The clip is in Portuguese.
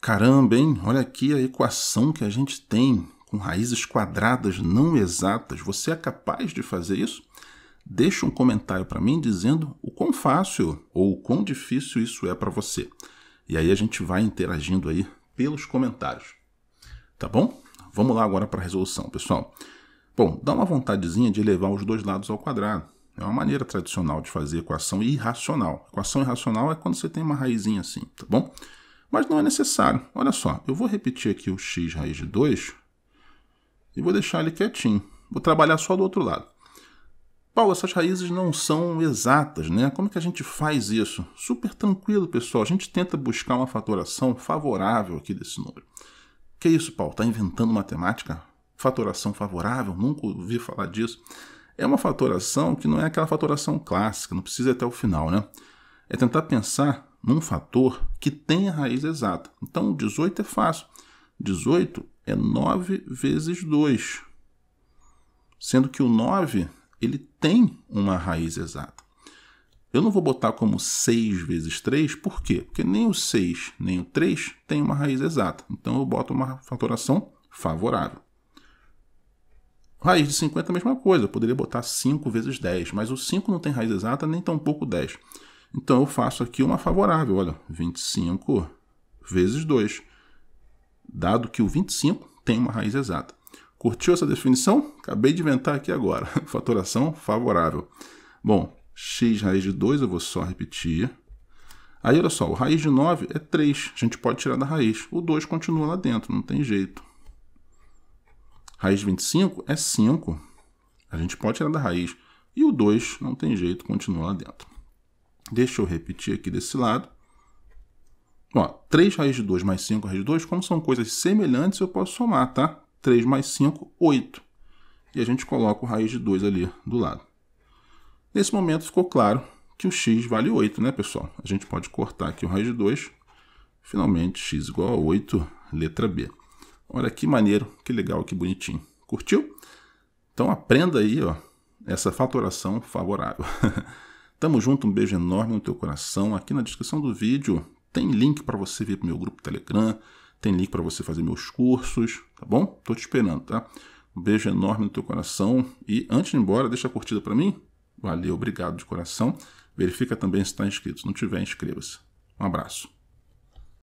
Caramba, hein? Olha aqui a equação que a gente tem com raízes quadradas não exatas. Você é capaz de fazer isso? Deixa um comentário para mim dizendo o quão fácil ou o quão difícil isso é para você. E aí a gente vai interagindo aí pelos comentários. Tá bom? Vamos lá agora para a resolução, pessoal. Bom, dá uma vontadezinha de elevar os dois lados ao quadrado. É uma maneira tradicional de fazer equação irracional. Equação irracional é quando você tem uma raizinha assim, tá bom? Mas não é necessário. Olha só, eu vou repetir aqui o x raiz de 2 e vou deixar ele quietinho. Vou trabalhar só do outro lado. Paulo, essas raízes não são exatas, né? Como que a gente faz isso? Super tranquilo, pessoal. A gente tenta buscar uma fatoração favorável aqui desse número. Que isso, Paulo? Tá inventando matemática? Fatoração favorável? Nunca ouvi falar disso. É uma fatoração que não é aquela fatoração clássica, não precisa ir até o final, né? É tentar pensar num fator que tem a raiz exata. Então, 18 é fácil. 18 é 9 vezes 2. Sendo que o 9 ele tem uma raiz exata. Eu não vou botar como 6 vezes 3, por quê? Porque nem o 6 nem o 3 tem uma raiz exata. Então eu boto uma fatoração favorável. Raiz de 50 é a mesma coisa, eu poderia botar 5 vezes 10, mas o 5 não tem raiz exata, nem tampouco 10. Então eu faço aqui uma favorável, olha, 25 vezes 2, dado que o 25 tem uma raiz exata. Curtiu essa definição? Acabei de inventar aqui agora. Fatoração favorável. Bom, x raiz de 2 eu vou só repetir. Aí, olha só, o raiz de 9 é 3. A gente pode tirar da raiz. O 2 continua lá dentro, não tem jeito. Raiz de 25 é 5. A gente pode tirar da raiz. E o 2, não tem jeito, continua lá dentro. Deixa eu repetir aqui desse lado. Ó, 3 raiz de 2 mais 5 raiz de 2, como são coisas semelhantes, eu posso somar, tá? 3 mais 5, 8. E a gente coloca o raiz de 2 ali do lado. Nesse momento ficou claro que o x vale 8, né, pessoal? A gente pode cortar aqui o raiz de 2. Finalmente, x igual a 8, letra B. Olha que maneiro, que legal, que bonitinho. Curtiu? Então aprenda aí ó, essa fatoração favorável. Tamo junto, um beijo enorme no teu coração. Aqui na descrição do vídeo tem link para você vir pro meu grupo Telegram, tem link para você fazer meus cursos, tá bom? Tô te esperando, tá? Um beijo enorme no teu coração e antes de ir embora, deixa a curtida para mim. Valeu, obrigado de coração. Verifica também se está inscrito. Se não tiver, inscreva-se. Um abraço.